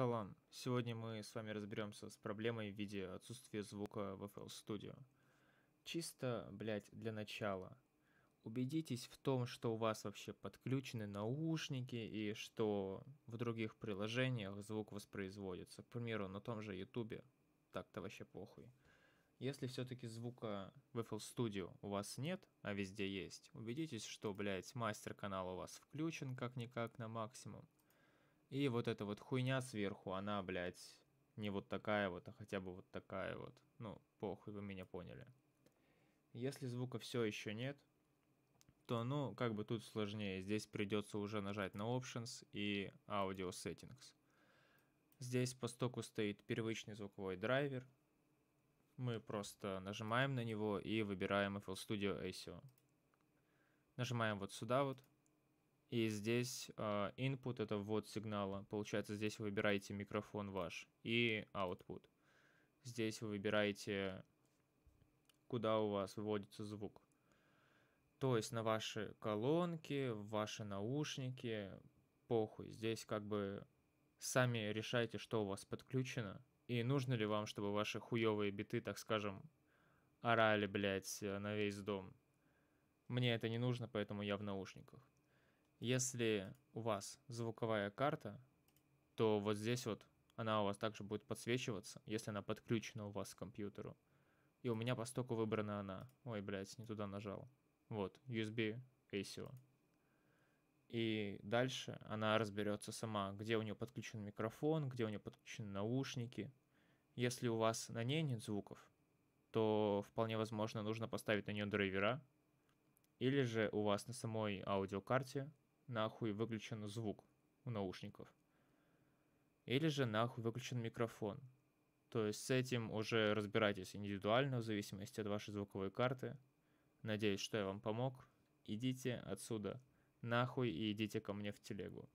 Салам. Сегодня мы с вами разберемся с проблемой в виде отсутствия звука в FL Studio. Чисто, блять, для начала. Убедитесь в том, что у вас вообще подключены наушники и что в других приложениях звук воспроизводится. К примеру, на том же YouTube. Так-то вообще похуй. Если все-таки звука в FL Studio у вас нет, а везде есть, убедитесь, что, блядь, мастер канал у вас включен как-никак на максимум и вот эта вот хуйня сверху, она, блядь, не вот такая вот, а хотя бы вот такая вот. Ну, похуй, вы меня поняли. Если звука все еще нет, то, ну, как бы тут сложнее. Здесь придется уже нажать на Options и Audio Settings. Здесь по стоку стоит первичный звуковой драйвер. Мы просто нажимаем на него и выбираем FL Studio ASIO. Нажимаем вот сюда вот, и здесь э, input это ввод сигнала. Получается, здесь вы выбираете микрофон ваш и output. Здесь вы выбираете, куда у вас выводится звук. То есть на ваши колонки, ваши наушники, похуй. Здесь как бы сами решайте, что у вас подключено. И нужно ли вам, чтобы ваши хуевые биты, так скажем, орали, блядь, на весь дом. Мне это не нужно, поэтому я в наушниках. Если у вас звуковая карта, то вот здесь вот она у вас также будет подсвечиваться, если она подключена у вас к компьютеру. И у меня по стоку выбрана она. Ой, блядь, не туда нажал. Вот, USB ASIO. И дальше она разберется сама, где у нее подключен микрофон, где у нее подключены наушники. Если у вас на ней нет звуков, то вполне возможно нужно поставить на нее драйвера. Или же у вас на самой аудиокарте нахуй выключен звук у наушников. Или же нахуй выключен микрофон. То есть с этим уже разбирайтесь индивидуально в зависимости от вашей звуковой карты. Надеюсь, что я вам помог. Идите отсюда нахуй и идите ко мне в телегу.